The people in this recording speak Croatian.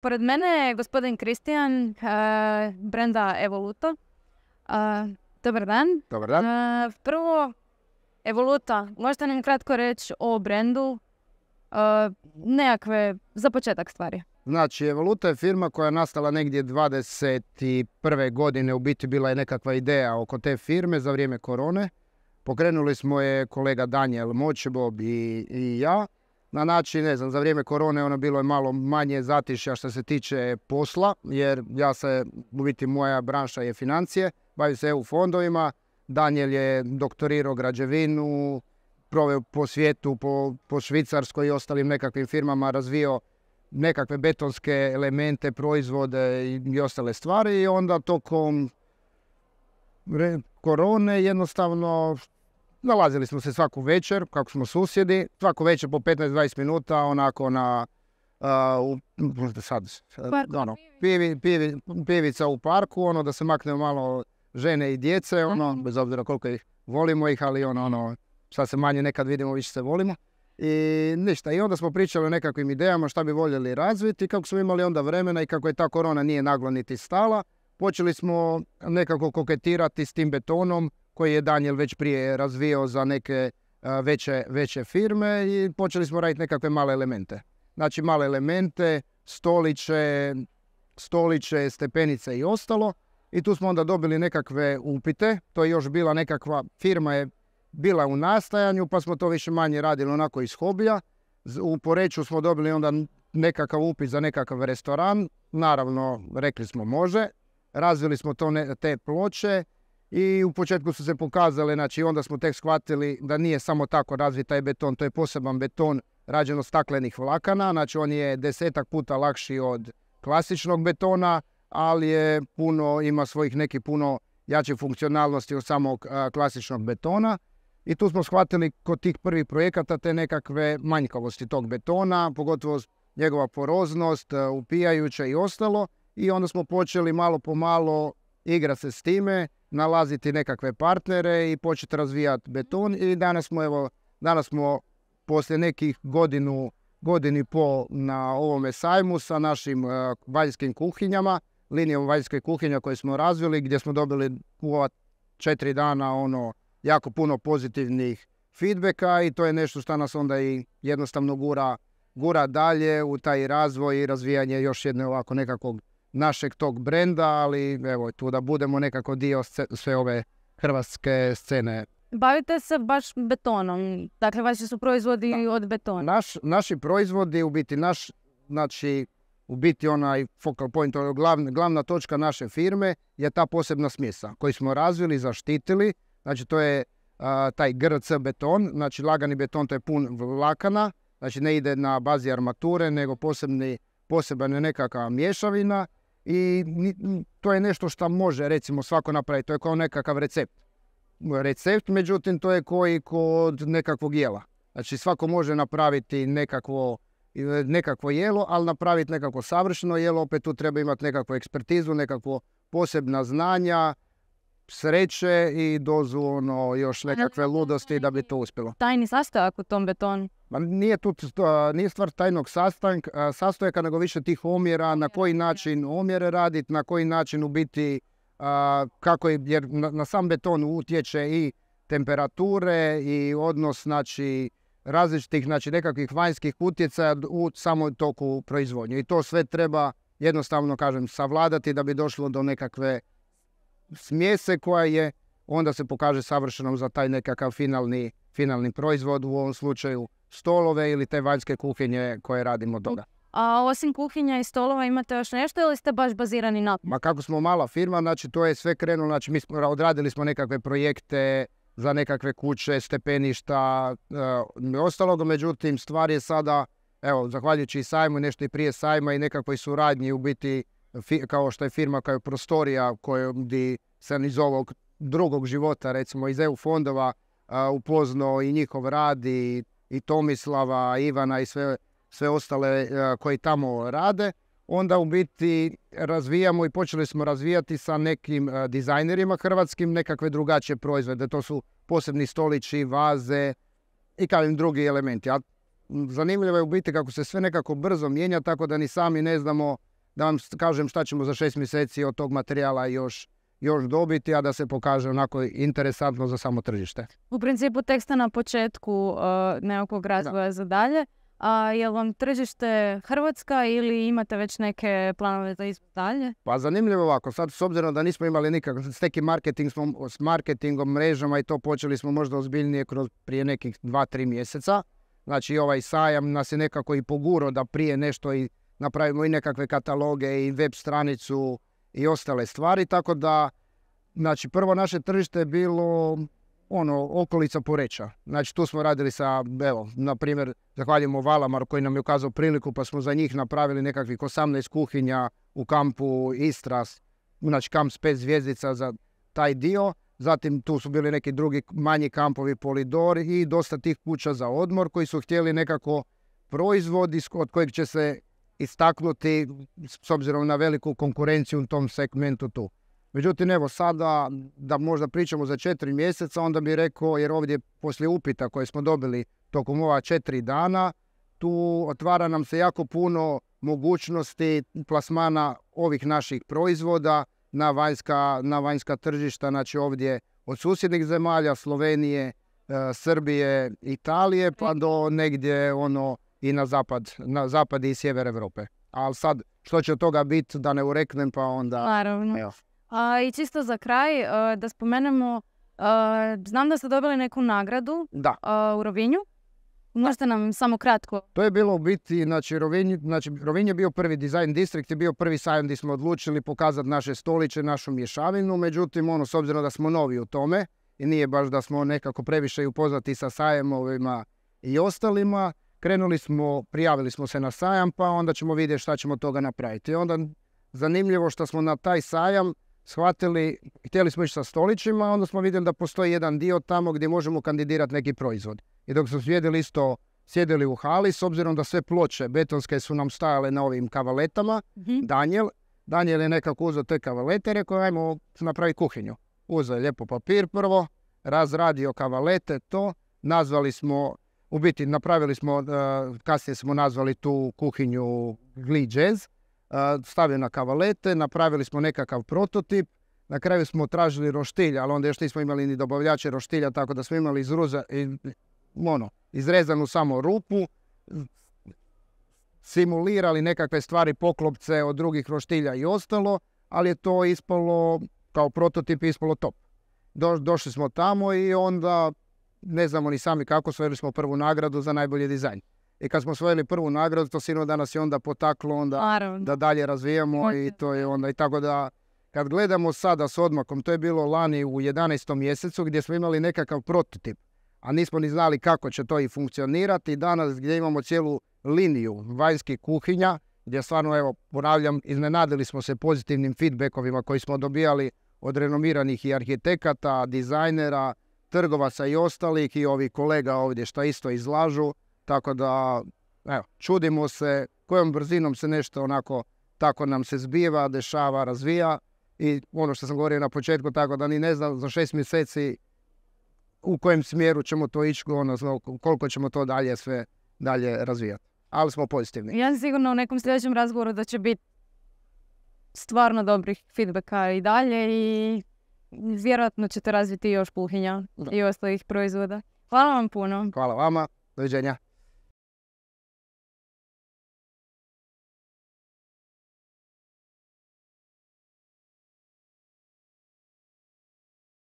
Pored mene je gospodin Kristijan, brenda Evoluto. Dobar dan. Dobar dan. Prvo, Evoluta, možete nam kratko reći o brendu, nekakve za početak stvari. Znači, Evoluta je firma koja je nastala negdje 21. godine, u biti bila je nekakva ideja oko te firme za vrijeme korone. Pokrenuli smo je kolega Daniel Močebob i, i ja na način, ne znam, za vrijeme korone ono bilo je malo manje zatišja što se tiče posla, jer ja se, u biti moja branša je financije, bavim se EU fondovima, Daniel je doktorirao građevinu, proveo po svijetu, po, po Švicarskoj i ostalim nekakvim firmama, razvio nekakve betonske elemente, proizvode i, i ostale stvari i onda tokom korone jednostavno Nalazili smo se svaku večer, kako smo susjedi, svaku večer po 15-20 minuta, onako na, u, sad, ono, pivica u parku, ono da se makne malo žene i djece, ono, mhm. bez obzira koliko ih volimo ih, ali ono, ono, sad se manje nekad vidimo, više se volimo. I ništa, i onda smo pričali o nekakvim idejama šta bi voljeli razviti, kako smo imali onda vremena i kako je ta korona nije naglo niti stala. Počeli smo nekako koketirati s tim betonom, koji je Daniel već prije razvio za neke e, veće, veće firme i počeli smo raditi nekakve male elemente. Znači male elemente, stoliće, stoliće, stepenice i ostalo. I tu smo onda dobili nekakve upite. To je još bila nekakva firma je bila u nastajanju pa smo to više manje radili onako iz hoblja. U Poreću smo dobili onda nekakav upit za nekakav restoran. Naravno, rekli smo može. Razvili smo to te ploče i u početku su se pokazale, znači onda smo tek shvatili da nije samo tako razvit taj beton, to je poseban beton rađen od staklenih vlakana, znači on je desetak puta lakši od klasičnog betona, ali je puno, ima svojih neki puno jače funkcionalnosti od samog klasičnog betona. I tu smo shvatili kod tih prvih projekata te nekakve manjkavosti tog betona, pogotovo njegova poroznost, e, upijajuća i ostalo. I onda smo počeli malo po malo igra se s time, nalaziti nekakve partnere i početi razvijati beton i danas smo evo, danas smo poslije nekih godinu, godini pol na ovome sajmu sa našim uh, vanjskim kuhinjama, linijom valjske kuhinja koje smo razvili gdje smo dobili u ova četiri dana ono jako puno pozitivnih feedbacka i to je nešto što nas onda i jednostavno gura, gura dalje u taj razvoj i razvijanje još jedne ovako nekakvog našeg tog brenda, ali evo tu da budemo nekako dio sve ove hrvatske scene. Bavite se baš betonom, dakle vaši su proizvodi od betona. Naš, naši proizvodi, u biti naš, znači u biti onaj focal point, ono glavna, glavna točka naše firme je ta posebna smjesa koju smo razvili, zaštitili. Znači to je taj GRC beton, znači lagani beton to je pun vlakana, znači ne ide na bazi armature nego posebni, posebna nekakva mješavina i to je nešto što može recimo svako napraviti, to je kao nekakav recept. Recept, međutim, to je koji kod nekakvog jela. Znači svako može napraviti nekakvo, nekakvo jelo, ali napraviti nekako savršeno jelo, opet tu treba imati nekakvu ekspertizu, nekakvo posebna znanja, sreće i dozu ono, još pa nekakve ludosti da bi to uspjelo. Tajni sastojak u tom betonu? Ma nije, tu, nije stvar tajnog sastank, sastojaka, nego više tih omjera, na koji način omjere raditi, na koji način u biti, kako je, jer na, na sam beton utječe i temperature i odnos znači, različitih znači, nekakvih vanjskih utjecaja u samom toku proizvodnje. I to sve treba jednostavno kažem savladati da bi došlo do nekakve smjese koja je onda se pokaže savršenom za taj nekakav finalni, finalni proizvod, u ovom slučaju stolove ili te vanjske kuhinje koje radimo od toga. A osim kuhinja i stolova imate još nešto ili ste baš bazirani na... Ma kako smo mala firma, znači to je sve krenulo, znači mi smo, odradili smo nekakve projekte za nekakve kuće, stepeništa e, ostalog, međutim stvar je sada, evo, zahvaljujući i sajmu, nešto i prije sajma i nekakvoj suradnji u biti kao što je firma koja je prostorija kojom gdje sam iz ovog drugog života, recimo iz EU fondova, upoznao i njihov rad i, Tomislava, Ivana i sve, sve ostale koji tamo rade. Onda u biti razvijamo i počeli smo razvijati sa nekim dizajnerima hrvatskim nekakve drugačije proizvode. To su posebni stolići, vaze i kažem drugi elementi. A zanimljivo je u biti kako se sve nekako brzo mijenja tako da ni sami ne znamo da vam kažem šta ćemo za šest mjeseci od tog materijala još još dobiti, a da se pokaže onako interesantno za samo tržište. U principu tek ste na početku uh, nekog razvoja za dalje. A je li vam tržište Hrvatska ili imate već neke planove za izbog dalje? Pa zanimljivo ovako, sad s obzirom da nismo imali nikakav, s nekim marketing s marketingom, mrežama i to počeli smo možda ozbiljnije kroz prije nekih dva, tri mjeseca. Znači ovaj sajam nas je nekako i poguro da prije nešto i napravimo i nekakve kataloge i web stranicu i ostale stvari, tako da znači prvo naše tržište je bilo ono, okolica Poreća. Znači tu smo radili sa, evo, na primjer, zahvaljujemo Valamar koji nam je ukazao priliku pa smo za njih napravili nekakvih 18 kuhinja u kampu Istras, znači kamp s pet zvijezdica za taj dio. Zatim tu su bili neki drugi manji kampovi Polidor i dosta tih kuća za odmor koji su htjeli nekako proizvod od kojeg će se istaknuti s obzirom na veliku konkurenciju u tom segmentu tu. Međutim, evo sada da možda pričamo za četiri mjeseca, onda bih rekao, jer ovdje poslije upita koje smo dobili tokom ova četiri dana, tu otvara nam se jako puno mogućnosti plasmana ovih naših proizvoda na vanjska, na vanjska tržišta, znači ovdje od susjednih zemalja, Slovenije, e, Srbije, Italije, pa do negdje ono i na zapad, na zapad i sjever Europe. Ali sad, što će od toga biti, da ne ureknem, pa onda... Naravno. A, I čisto za kraj, e, da spomenemo, e, znam da ste dobili neku nagradu da. E, u Rovinju. Možete nam samo kratko. To je bilo u biti, znači Rovinj, znači, je bio prvi dizajn distrikt, je bio prvi sajam gdje smo odlučili pokazati naše stoliće, našu mješavinu. Međutim, ono, s obzirom da smo novi u tome i nije baš da smo nekako previše upoznati sa sajemovima i ostalima, Krenuli smo, prijavili smo se na sajam, pa onda ćemo vidjeti šta ćemo toga napraviti. I onda zanimljivo što smo na taj sajam shvatili, htjeli smo ići sa stolićima, onda smo vidjeli da postoji jedan dio tamo gdje možemo kandidirati neki proizvod. I dok smo sjedili isto sjedili u hali, s obzirom da sve ploče betonske su nam stajale na ovim kavaletama, mm Daniel, Daniel je nekako uzeo te kavalete i rekao ajmo napraviti kuhinju. Uzeo je lijepo papir prvo, razradio kavalete, to, nazvali smo u biti napravili smo, e, kasnije smo nazvali tu kuhinju Glee Jazz, e, stavili na kavalete, napravili smo nekakav prototip, na kraju smo tražili roštilja, ali onda još nismo imali ni dobavljače roštilja, tako da smo imali izruza, ono, izrezanu samo rupu, simulirali nekakve stvari, poklopce od drugih roštilja i ostalo, ali je to ispalo, kao prototip ispalo top. došli smo tamo i onda ne znamo ni sami kako osvojili smo prvu nagradu za najbolji dizajn. I kad smo osvojili prvu nagradu, to sigurno danas je onda potaklo onda da dalje razvijamo i to je onda i tako da kad gledamo sada s odmakom, to je bilo lani u 11. mjesecu gdje smo imali nekakav prototip, a nismo ni znali kako će to i funkcionirati. Danas gdje imamo cijelu liniju vanjskih kuhinja, gdje stvarno, evo, ponavljam, iznenadili smo se pozitivnim feedbackovima koji smo dobijali od renomiranih i arhitekata, dizajnera, trgovaca i ostalih i ovih kolega ovdje što isto izlažu. Tako da, evo, čudimo se kojom brzinom se nešto onako tako nam se zbiva, dešava, razvija. I ono što sam govorio na početku, tako da ni ne znam za šest mjeseci u kojem smjeru ćemo to ići, ono, koliko ćemo to dalje sve dalje razvijati. Ali smo pozitivni. Ja sam sigurno u nekom sljedećem razgovoru da će biti stvarno dobrih feedbacka i dalje i vjerojatno ćete razviti još kuhinja i ostalih proizvoda. Hvala vam puno. Hvala vama. Doviđenja.